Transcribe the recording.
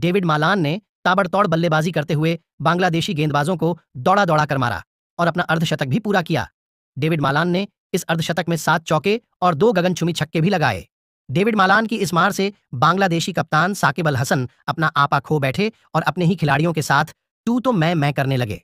David Malan ने ताबड़तोड़ बल्लेबाजी करते हुए बांग्लादेशी गेंदबाजों को दौड़ा दौड़ा कर मारा और अपना अर्धशतक भी पूरा किया डेविड मालान ने इस अर्धशतक में सात चौके और दो छुमी छक्के भी लगाए डेविड मालान की इस मार से बांग्लादेशी कप्तान साकिब अल हसन अपना आपा खो बैठे और अपने ही खिलाड़ियों के साथ तू तो मैं मैं करने लगे